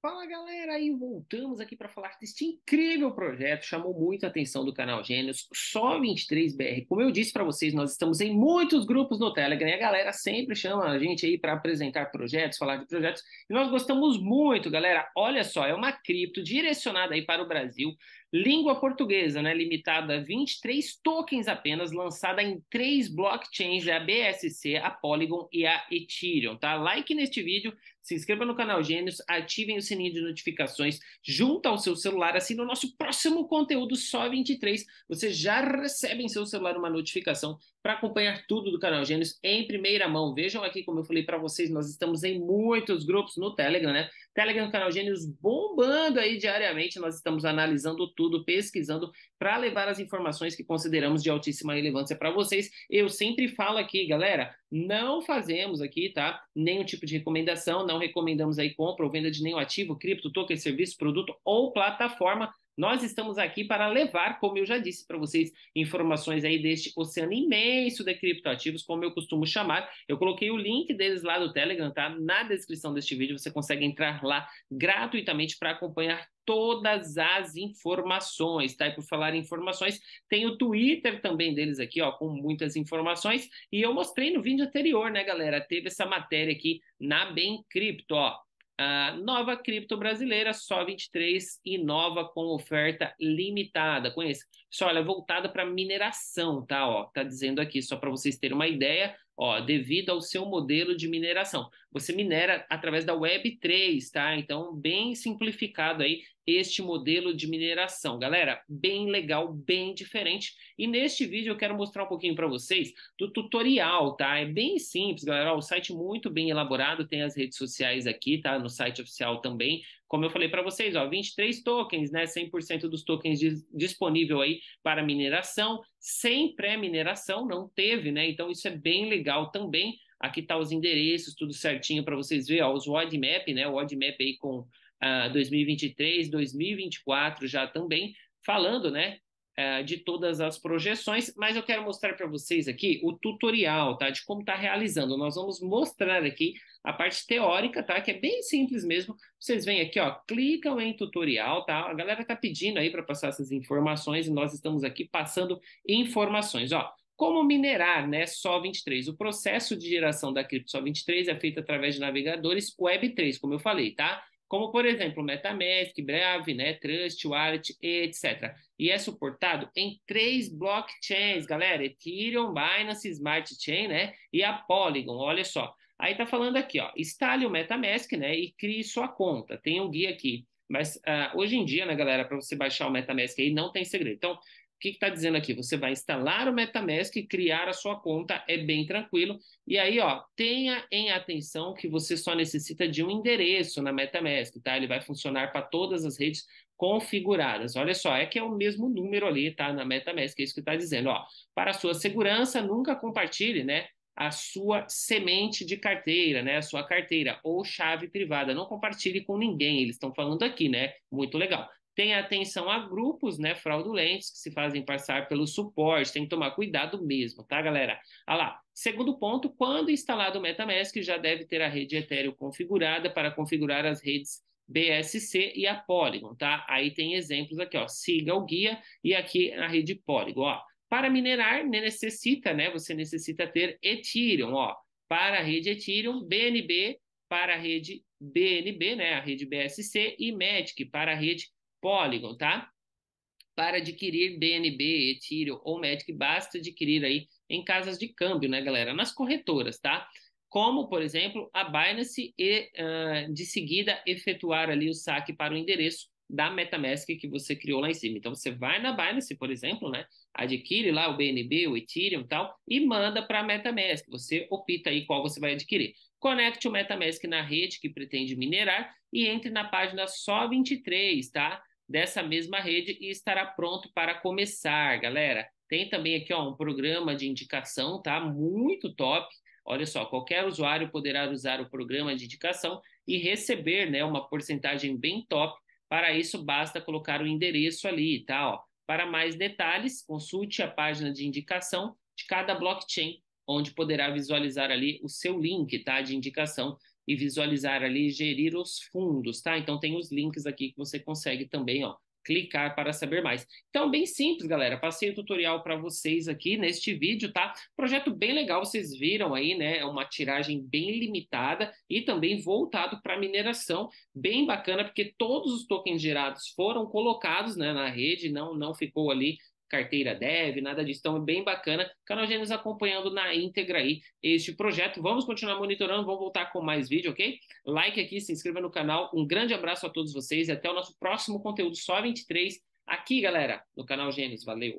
Fala galera, aí voltamos aqui para falar deste incrível projeto, chamou muito atenção do canal Gênios, só 23BR. Como eu disse para vocês, nós estamos em muitos grupos no Telegram e a galera sempre chama a gente aí para apresentar projetos, falar de projetos, e nós gostamos muito, galera. Olha só, é uma cripto direcionada aí para o Brasil, Língua portuguesa, né, limitada a 23 tokens apenas, lançada em três blockchains, a BSC, a Polygon e a Ethereum, tá? Like neste vídeo, se inscreva no canal Gênios, ativem o sininho de notificações junta ao seu celular, assim no nosso próximo conteúdo só 23, você já recebe em seu celular uma notificação para acompanhar tudo do canal Gênios em primeira mão. Vejam aqui como eu falei para vocês, nós estamos em muitos grupos no Telegram, né? Telegram canal Gênios bombando aí diariamente, nós estamos analisando tudo, pesquisando para levar as informações que consideramos de altíssima relevância para vocês. Eu sempre falo aqui, galera, não fazemos aqui, tá? Nenhum tipo de recomendação, não recomendamos aí compra ou venda de nenhum ativo, cripto, token, serviço, produto ou plataforma. Nós estamos aqui para levar, como eu já disse para vocês, informações aí deste oceano imenso de criptoativos, como eu costumo chamar. Eu coloquei o link deles lá do Telegram, tá? Na descrição deste vídeo você consegue entrar lá gratuitamente para acompanhar todas as informações, tá? E por falar em informações, tem o Twitter também deles aqui, ó, com muitas informações. E eu mostrei no vídeo anterior, né, galera? Teve essa matéria aqui na Bem Cripto, ó. A nova cripto brasileira, só 23, e nova com oferta limitada. Conheça. Só ela é voltada para mineração, tá? Ó, tá dizendo aqui, só para vocês terem uma ideia. Ó, devido ao seu modelo de mineração. Você minera através da Web3, tá? Então, bem simplificado aí este modelo de mineração. Galera, bem legal, bem diferente. E neste vídeo eu quero mostrar um pouquinho para vocês do tutorial, tá? É bem simples, galera. Ó, o site muito bem elaborado, tem as redes sociais aqui, tá? No site oficial também como eu falei para vocês, ó, 23 tokens, né? 100% dos tokens dis disponível aí para mineração, sem pré-mineração, não teve, né? Então isso é bem legal também. Aqui tá os endereços, tudo certinho para vocês verem, ó, os roadmap, né? O roadmap aí com 2023, ah, 2024 já também falando, né, é, de todas as projeções, mas eu quero mostrar para vocês aqui o tutorial, tá? De como está realizando. Nós vamos mostrar aqui a parte teórica, tá? Que é bem simples mesmo. Vocês vêm aqui, ó, clicam em tutorial, tá? A galera tá pedindo aí para passar essas informações e nós estamos aqui passando informações, ó. Como minerar, né? Só 23. O processo de geração da cripto Só 23 é feito através de navegadores Web3, como eu falei, tá? como por exemplo MetaMask, Brave, né, Trust Wallet, etc. E é suportado em três blockchains, galera: Ethereum, Binance, Smart Chain, né, e a Polygon. Olha só. Aí tá falando aqui, ó, instale o MetaMask, né, e crie sua conta. Tem um guia aqui. Mas uh, hoje em dia, né, galera, para você baixar o MetaMask aí não tem segredo. Então, o que está dizendo aqui? Você vai instalar o MetaMask, criar a sua conta, é bem tranquilo. E aí, ó, tenha em atenção que você só necessita de um endereço na MetaMask, tá? Ele vai funcionar para todas as redes configuradas. Olha só, é que é o mesmo número ali, tá? Na MetaMask, é isso que está dizendo, ó. Para sua segurança, nunca compartilhe, né? A sua semente de carteira, né? A sua carteira ou chave privada. Não compartilhe com ninguém. Eles estão falando aqui, né? Muito legal. Tem atenção a grupos né, fraudulentos que se fazem passar pelo suporte, tem que tomar cuidado mesmo, tá, galera? Olha ah lá, segundo ponto, quando instalado o Metamask, já deve ter a rede Ethereum configurada para configurar as redes BSC e a Polygon, tá? Aí tem exemplos aqui, ó. Siga o guia e aqui a rede Polygon, ó. Para minerar, necessita, né? Você necessita ter Ethereum, ó. Para a rede Ethereum, BNB para a rede BNB, né? A rede BSC e Matic para a rede Polygon, tá? Para adquirir BNB, Ethereum ou Magic, basta adquirir aí em casas de câmbio, né, galera? Nas corretoras, tá? Como, por exemplo, a Binance e uh, de seguida efetuar ali o saque para o endereço da MetaMask que você criou lá em cima. Então você vai na Binance, por exemplo, né? Adquire lá o BNB, o Ethereum, tal, e manda para a MetaMask. Você opta aí qual você vai adquirir. Conecte o MetaMask na rede que pretende minerar e entre na página só 23, tá? dessa mesma rede e estará pronto para começar, galera. Tem também aqui ó, um programa de indicação, tá? Muito top. Olha só, qualquer usuário poderá usar o programa de indicação e receber né, uma porcentagem bem top. Para isso, basta colocar o endereço ali, tá? Ó. Para mais detalhes, consulte a página de indicação de cada blockchain, onde poderá visualizar ali o seu link tá, de indicação e visualizar ali, gerir os fundos, tá? Então tem os links aqui que você consegue também, ó, clicar para saber mais. Então, bem simples, galera. Passei o tutorial para vocês aqui neste vídeo, tá? Projeto bem legal, vocês viram aí, né? É uma tiragem bem limitada e também voltado para mineração, bem bacana, porque todos os tokens gerados foram colocados né, na rede, não, não ficou ali carteira dev, nada disso. Então é bem bacana. Canal Gênesis acompanhando na íntegra aí este projeto. Vamos continuar monitorando, vamos voltar com mais vídeo, ok? Like aqui, se inscreva no canal. Um grande abraço a todos vocês e até o nosso próximo conteúdo, só 23, aqui, galera, no canal Gênesis. Valeu!